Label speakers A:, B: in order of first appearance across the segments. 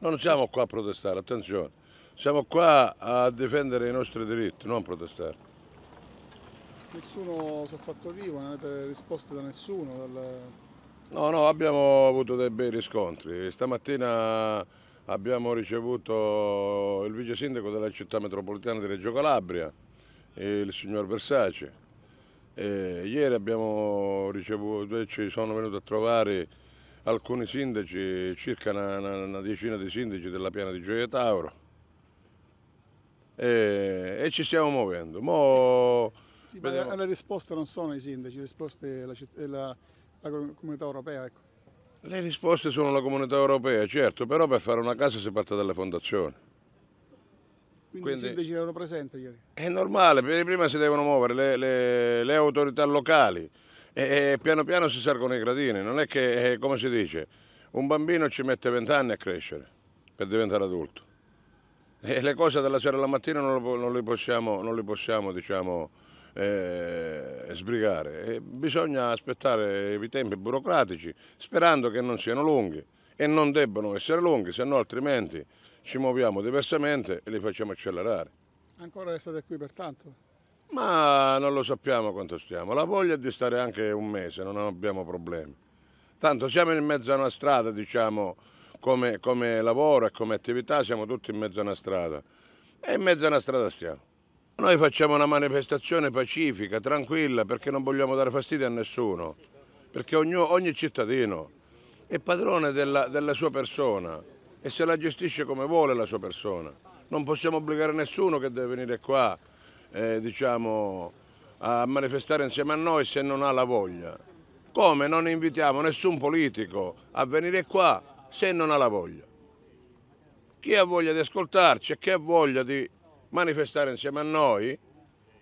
A: non siamo qua a protestare, attenzione, siamo qua a difendere i nostri diritti, non a protestare.
B: Nessuno si è fatto vivo, non avete risposte da nessuno? Dal...
A: No, no, abbiamo avuto dei bei riscontri. Stamattina abbiamo ricevuto il vice sindaco della città metropolitana di Reggio Calabria, il signor Versace. E ieri abbiamo ricevuto, ci sono venuti a trovare alcuni sindaci, circa una, una, decina di sindaci della piana di Gioia Tauro e, e ci stiamo muovendo. Mo, sì, vediamo...
B: le risposte non sono i sindaci, le risposte è la, è la, la comunità europea. Ecco.
A: Le risposte sono la comunità europea, certo, però per fare una casa si parte dalle fondazioni.
B: Quindi, Quindi i sindaci erano presenti ieri? È
A: normale, prima si devono muovere le, le, le autorità locali e piano piano si servono i gradini, non è che, eh, come si dice, un bambino ci mette vent'anni a crescere per diventare adulto. E le cose dalla sera alla mattina non, non le possiamo, non le possiamo diciamo, eh, sbrigare. E bisogna aspettare i tempi burocratici sperando che non siano lunghi e non debbano essere lunghi, se no altrimenti ci muoviamo diversamente e li facciamo accelerare.
B: Ancora restate qui per tanto?
A: Ma non lo sappiamo quanto stiamo. La voglia è di stare anche un mese, non abbiamo problemi. Tanto siamo in mezzo a una strada, diciamo, come, come lavoro e come attività, siamo tutti in mezzo a una strada. E in mezzo a una strada stiamo. Noi facciamo una manifestazione pacifica, tranquilla, perché non vogliamo dare fastidio a nessuno. Perché ogni, ogni cittadino è padrone della, della sua persona e se la gestisce come vuole la sua persona. Non possiamo obbligare nessuno che deve venire qua eh, diciamo, a manifestare insieme a noi se non ha la voglia. Come non invitiamo nessun politico a venire qua se non ha la voglia? Chi ha voglia di ascoltarci e chi ha voglia di manifestare insieme a noi,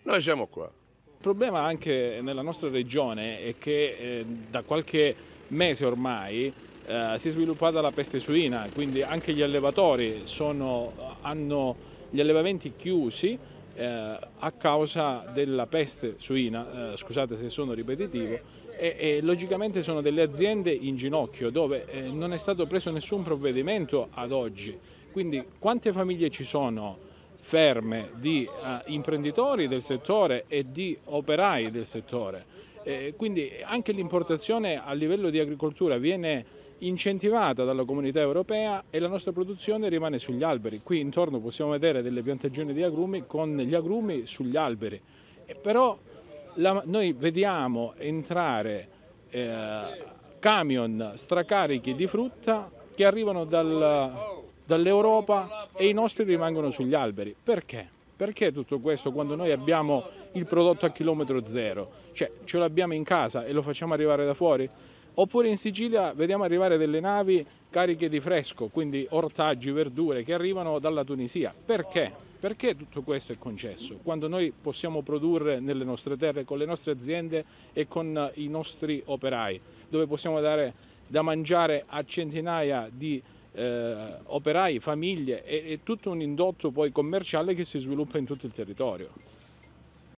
C: noi siamo qua. Il problema anche nella nostra regione è che eh, da qualche mese ormai eh, si è sviluppata la peste suina, quindi anche gli allevatori sono, hanno gli allevamenti chiusi eh, a causa della peste suina, eh, scusate se sono ripetitivo, e, e, logicamente sono delle aziende in ginocchio dove eh, non è stato preso nessun provvedimento ad oggi. Quindi quante famiglie ci sono? ferme di imprenditori del settore e di operai del settore eh, quindi anche l'importazione a livello di agricoltura viene incentivata dalla comunità europea e la nostra produzione rimane sugli alberi. Qui intorno possiamo vedere delle piantagioni di agrumi con gli agrumi sugli alberi. E eh, però la, noi vediamo entrare eh, camion stracarichi di frutta che arrivano dal, dall'Europa e i nostri rimangono sugli alberi. Perché? Perché tutto questo quando noi abbiamo il prodotto a chilometro zero? Cioè ce l'abbiamo in casa e lo facciamo arrivare da fuori? Oppure in Sicilia vediamo arrivare delle navi cariche di fresco, quindi ortaggi, verdure che arrivano dalla Tunisia. Perché? Perché tutto questo è concesso? Quando noi possiamo produrre nelle nostre terre, con le nostre aziende e con i nostri operai, dove possiamo dare da mangiare a centinaia di persone eh, operai, famiglie e, tutto un indotto poi commerciale che si sviluppa in tutto il territorio.